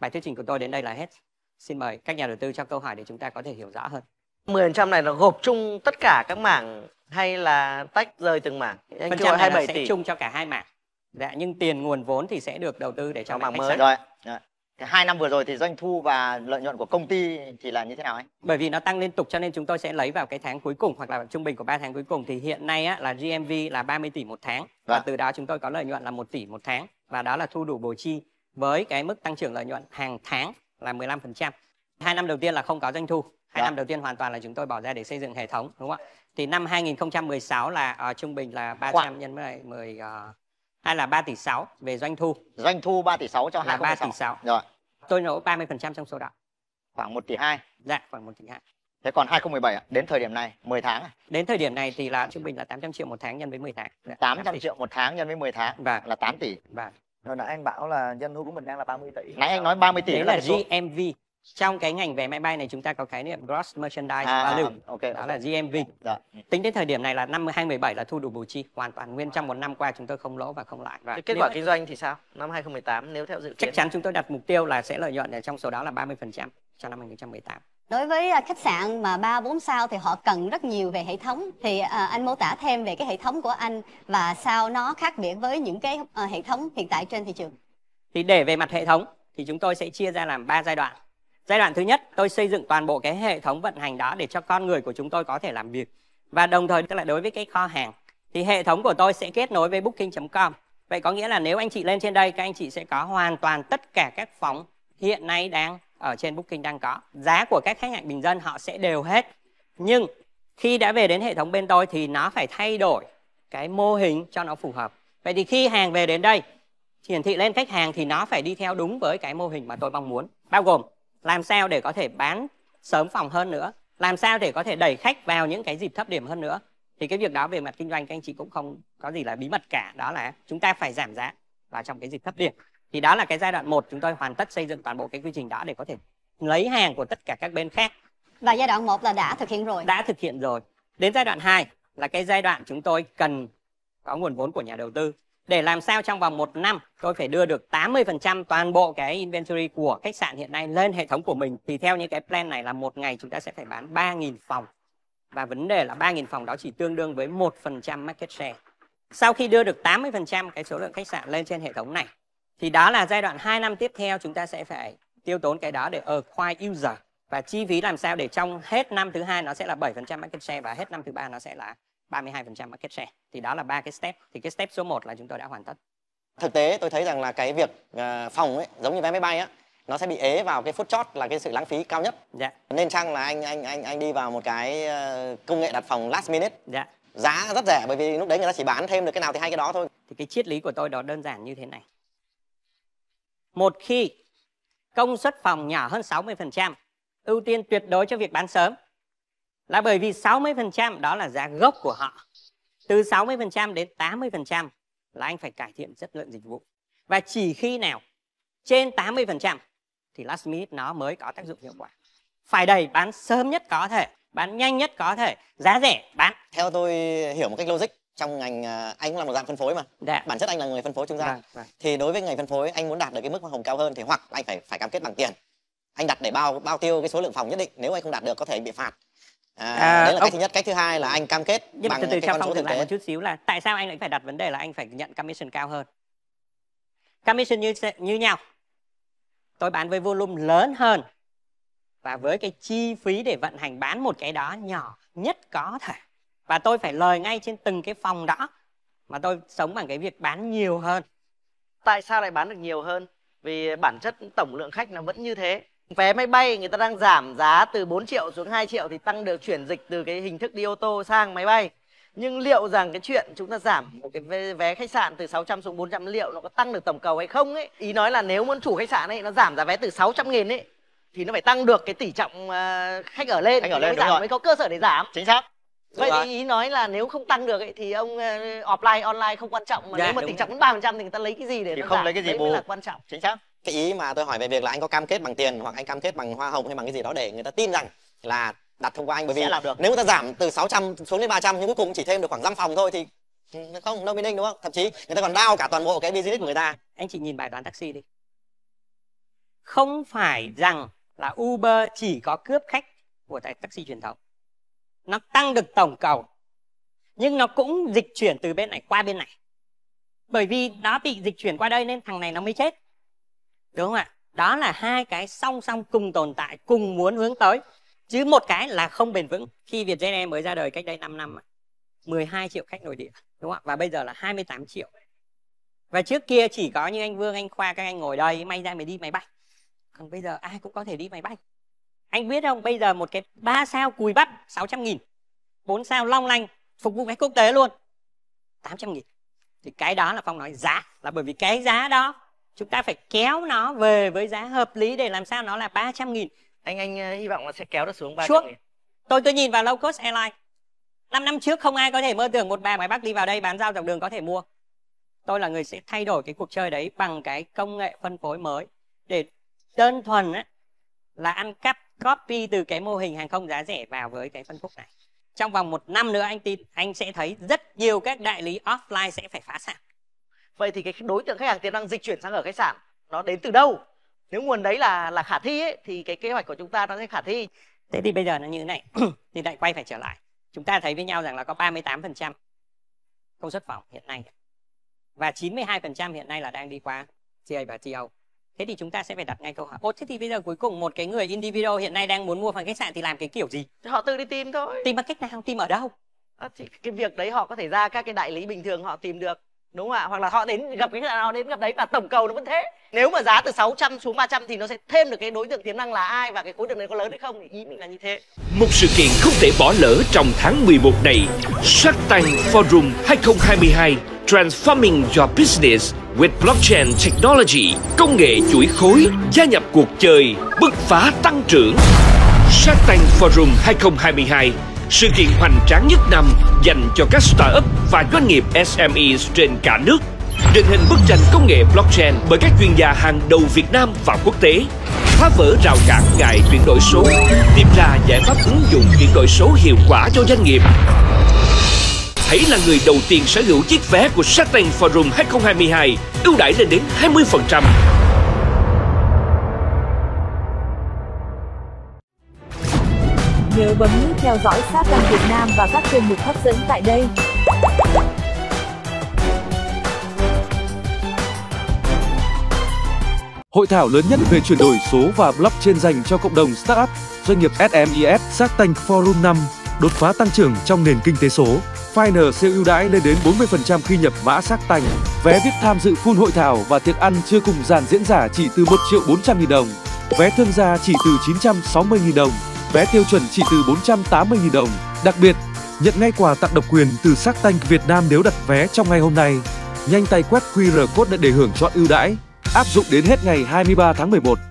Bài thuyết trình của tôi đến đây là hết. Xin mời các nhà đầu tư cho câu hỏi để chúng ta có thể hiểu rõ hơn. 10% này là gộp chung tất cả các mảng hay là tách rời từng mảng? Anh Phần trăm này là sẽ tỷ. chung cho cả hai mảng. Dạ, nhưng tiền nguồn vốn thì sẽ được đầu tư để cho mảng mới. Rồi. rồi. Dạ. Hai năm vừa rồi thì doanh thu và lợi nhuận của công ty thì là như thế nào anh? Bởi vì nó tăng liên tục cho nên chúng tôi sẽ lấy vào cái tháng cuối cùng hoặc là trung bình của 3 tháng cuối cùng thì hiện nay á, là GMV là 30 tỷ một tháng và, và vâng. từ đó chúng tôi có lợi nhuận là 1 tỷ một tháng và đó là thu đủ bổ chi với cái mức tăng trưởng lợi nhuận hàng tháng là 15%. Hai năm đầu tiên là không có doanh thu, hai dạ. năm đầu tiên hoàn toàn là chúng tôi bỏ ra để xây dựng hệ thống đúng không ạ? Thì năm 2016 là uh, trung bình là 300 Khoảng. nhân với 10 uh, ờ, hay là 3 tỷ 6 về doanh thu. Doanh thu 3 tỷ 6 cho 2016. 3 tỷ 6. Rồi. Tôi nộp 30% trong số đó. Khoảng 1 tỷ 2. Dạ, khoảng 1 tỷ 2. Thế còn 2017 ạ, đến thời điểm này 10 tháng à? Đến thời điểm này thì là trung bình là 800 triệu một tháng nhân với 10 tháng. Dạ, 800 triệu một tháng nhân với 10 tháng vâng. là 8 tỷ. Vâng hồi nãy anh bảo là doanh thu của mình đang là 30 tỷ nãy anh nói 30 tỷ đấy là, GMV trong cái ngành vé máy bay này chúng ta có cái niệm gross merchandise à, value à, à, okay, đó okay. là GMV dạ. tính đến thời điểm này là năm 2017 là thu đủ bù chi hoàn toàn nguyên trong một năm qua chúng tôi không lỗ và không lãi và kết quả kinh doanh thì sao năm 2018 nếu theo dự kiến chắc chắn chúng tôi đặt mục tiêu là sẽ lợi nhuận ở trong số đó là 30% cho năm 2018 đối với à, khách sạn mà ba bốn sao thì họ cần rất nhiều về hệ thống thì à, anh mô tả thêm về cái hệ thống của anh và sao nó khác biệt với những cái à, hệ thống hiện tại trên thị trường thì để về mặt hệ thống thì chúng tôi sẽ chia ra làm 3 giai đoạn giai đoạn thứ nhất tôi xây dựng toàn bộ cái hệ thống vận hành đó để cho con người của chúng tôi có thể làm việc và đồng thời tức là đối với cái kho hàng thì hệ thống của tôi sẽ kết nối với booking.com vậy có nghĩa là nếu anh chị lên trên đây các anh chị sẽ có hoàn toàn tất cả các phòng hiện nay đang ở trên Booking đang có. Giá của các khách hàng bình dân họ sẽ đều hết. Nhưng khi đã về đến hệ thống bên tôi thì nó phải thay đổi cái mô hình cho nó phù hợp. Vậy thì khi hàng về đến đây hiển thị lên khách hàng thì nó phải đi theo đúng với cái mô hình mà tôi mong muốn. Bao gồm làm sao để có thể bán sớm phòng hơn nữa, làm sao để có thể đẩy khách vào những cái dịp thấp điểm hơn nữa. Thì cái việc đó về mặt kinh doanh các anh chị cũng không có gì là bí mật cả, đó là chúng ta phải giảm giá vào trong cái dịp thấp điểm thì đó là cái giai đoạn 1 chúng tôi hoàn tất xây dựng toàn bộ cái quy trình đó để có thể lấy hàng của tất cả các bên khác và giai đoạn 1 là đã thực hiện rồi đã thực hiện rồi đến giai đoạn 2 là cái giai đoạn chúng tôi cần có nguồn vốn của nhà đầu tư để làm sao trong vòng một năm tôi phải đưa được 80% toàn bộ cái inventory của khách sạn hiện nay lên hệ thống của mình thì theo những cái plan này là một ngày chúng ta sẽ phải bán 3.000 phòng và vấn đề là 3.000 phòng đó chỉ tương đương với 1% market share sau khi đưa được 80% cái số lượng khách sạn lên trên hệ thống này thì đó là giai đoạn 2 năm tiếp theo chúng ta sẽ phải tiêu tốn cái đó để acquire user và chi phí làm sao để trong hết năm thứ hai nó sẽ là 7% market share và hết năm thứ ba nó sẽ là 32% market share. Thì đó là ba cái step. Thì cái step số 1 là chúng tôi đã hoàn tất. Thực tế tôi thấy rằng là cái việc à, phòng ấy giống như vé máy bay á nó sẽ bị ế vào cái phút chót là cái sự lãng phí cao nhất. Dạ. Nên chăng là anh anh anh anh đi vào một cái à, công nghệ đặt phòng last minute. Dạ. Giá rất rẻ bởi vì lúc đấy người ta chỉ bán thêm được cái nào thì hai cái đó thôi. Thì cái triết lý của tôi đó đơn giản như thế này một khi công suất phòng nhỏ hơn 60%, ưu tiên tuyệt đối cho việc bán sớm. Là bởi vì 60% đó là giá gốc của họ. Từ 60% đến 80% là anh phải cải thiện chất lượng dịch vụ. Và chỉ khi nào trên 80% thì last minute nó mới có tác dụng hiệu quả. Phải đầy bán sớm nhất có thể, bán nhanh nhất có thể, giá rẻ bán. Theo tôi hiểu một cách logic trong ngành à, anh cũng là một dạng phân phối mà dạ. bản chất anh là người phân phối trung gian dạ, dạ. thì đối với ngành phân phối anh muốn đạt được cái mức hoa hồng cao hơn thì hoặc anh phải phải cam kết bằng tiền anh đặt để bao bao tiêu cái số lượng phòng nhất định nếu anh không đạt được có thể bị phạt à, à, đấy là ông... cách thứ nhất cách thứ hai là anh cam kết nhưng bằng từ từ cái cho phong dừng lại một chút xíu là tại sao anh lại phải đặt vấn đề là anh phải nhận commission cao hơn commission như như nhau tôi bán với volume lớn hơn và với cái chi phí để vận hành bán một cái đó nhỏ nhất có thể và tôi phải lời ngay trên từng cái phòng đó mà tôi sống bằng cái việc bán nhiều hơn tại sao lại bán được nhiều hơn vì bản chất tổng lượng khách nó vẫn như thế vé máy bay người ta đang giảm giá từ 4 triệu xuống 2 triệu thì tăng được chuyển dịch từ cái hình thức đi ô tô sang máy bay nhưng liệu rằng cái chuyện chúng ta giảm một cái vé khách sạn từ 600 xuống 400 liệu nó có tăng được tổng cầu hay không ấy ý nói là nếu muốn chủ khách sạn ấy nó giảm giá vé từ 600 nghìn ấy thì nó phải tăng được cái tỷ trọng à, khách ở lên khách ở lên mới, giảm, rồi. mới có cơ sở để giảm chính xác vậy thì dạ. ý nói là nếu không tăng được ấy, thì ông uh, offline online không quan trọng mà dạ, nếu mà tình trạng vẫn ba phần trăm thì người ta lấy cái gì để thì không giả? lấy cái gì Đấy bù là quan trọng chính xác cái ý mà tôi hỏi về việc là anh có cam kết bằng tiền hoặc anh cam kết bằng hoa hồng hay bằng cái gì đó để người ta tin rằng là đặt thông qua anh bởi vì làm được. nếu người ta giảm từ 600 xuống đến 300 nhưng cuối cùng chỉ thêm được khoảng năm phòng thôi thì không đâu minh đúng không thậm chí người ta còn đau cả toàn bộ cái business của người ta anh chị nhìn bài toán taxi đi không phải rằng là uber chỉ có cướp khách của taxi truyền thống nó tăng được tổng cầu nhưng nó cũng dịch chuyển từ bên này qua bên này bởi vì nó bị dịch chuyển qua đây nên thằng này nó mới chết đúng không ạ đó là hai cái song song cùng tồn tại cùng muốn hướng tới chứ một cái là không bền vững khi Vietjet Air mới ra đời cách đây 5 năm 12 triệu khách nội địa đúng không ạ và bây giờ là 28 triệu và trước kia chỉ có như anh Vương anh Khoa các anh ngồi đây may ra mới đi máy bay còn bây giờ ai cũng có thể đi máy bay anh biết không bây giờ một cái ba sao cùi bắp 600 nghìn 4 sao long lanh phục vụ khách quốc tế luôn 800 nghìn thì cái đó là Phong nói giá là bởi vì cái giá đó chúng ta phải kéo nó về với giá hợp lý để làm sao nó là 300 nghìn anh anh ờ, hy vọng là sẽ kéo nó xuống 300 nghìn tôi tôi nhìn vào low cost airline 5 năm trước không ai có thể mơ tưởng một bà ngoài Bắc đi vào đây bán giao dọc đường có thể mua tôi là người sẽ thay đổi cái cuộc chơi đấy bằng cái công nghệ phân phối mới để đơn thuần á, là ăn cắp copy từ cái mô hình hàng không giá rẻ vào với cái phân khúc này trong vòng một năm nữa anh tin anh sẽ thấy rất nhiều các đại lý offline sẽ phải phá sản vậy thì cái đối tượng khách hàng tiềm năng dịch chuyển sang ở khách sạn nó đến từ đâu nếu nguồn đấy là là khả thi ấy, thì cái kế hoạch của chúng ta nó sẽ khả thi thế thì bây giờ nó như thế này thì lại quay phải trở lại chúng ta thấy với nhau rằng là có 38% công suất phòng hiện nay và 92% hiện nay là đang đi qua TA và TO thế thì chúng ta sẽ phải đặt ngay câu hỏi ô thế thì bây giờ cuối cùng một cái người individual hiện nay đang muốn mua phòng khách sạn thì làm cái kiểu gì họ tự đi tìm thôi tìm bằng cách nào tìm ở đâu à, thì cái việc đấy họ có thể ra các cái đại lý bình thường họ tìm được đúng không ạ hoặc là họ đến gặp cái nào đến gặp đấy và tổng cầu nó vẫn thế nếu mà giá từ 600 xuống 300 thì nó sẽ thêm được cái đối tượng tiềm năng là ai và cái khối lượng này có lớn hay không thì ý mình là như thế một sự kiện không thể bỏ lỡ trong tháng 11 này Shark Tank Forum 2022 Transforming Your Business with Blockchain Technology công nghệ chuỗi khối gia nhập cuộc chơi bứt phá tăng trưởng Shark Tank Forum 2022 sự kiện hoành tráng nhất năm dành cho các startup và doanh nghiệp SMEs e trên cả nước. định hình bức tranh công nghệ blockchain bởi các chuyên gia hàng đầu Việt Nam và quốc tế. Phá vỡ rào cản ngại chuyển đổi số, tìm ra giải pháp ứng dụng chuyển đổi số hiệu quả cho doanh nghiệp. Hãy là người đầu tiên sở hữu chiếc vé của Saturn Forum 2022 ưu đãi lên đến 20% nhớ bấm nút theo dõi sát Lan Việt Nam và các chuyên mục hấp dẫn tại đây. Hội thảo lớn nhất về chuyển đổi số và blockchain dành cho cộng đồng startup, doanh nghiệp SMES sát Tank Forum 5 đột phá tăng trưởng trong nền kinh tế số. Finer siêu ưu đãi lên đến 40% khi nhập mã sát tành. Vé VIP tham dự full hội thảo và tiệc ăn chưa cùng dàn diễn giả chỉ từ 1 triệu 400 nghìn đồng. Vé thương gia chỉ từ 960 nghìn đồng vé tiêu chuẩn chỉ từ 480.000 đồng. Đặc biệt, nhận ngay quà tặng độc quyền từ Sắc Tanh Việt Nam nếu đặt vé trong ngày hôm nay. Nhanh tay quét QR code để hưởng chọn ưu đãi, áp dụng đến hết ngày 23 tháng 11.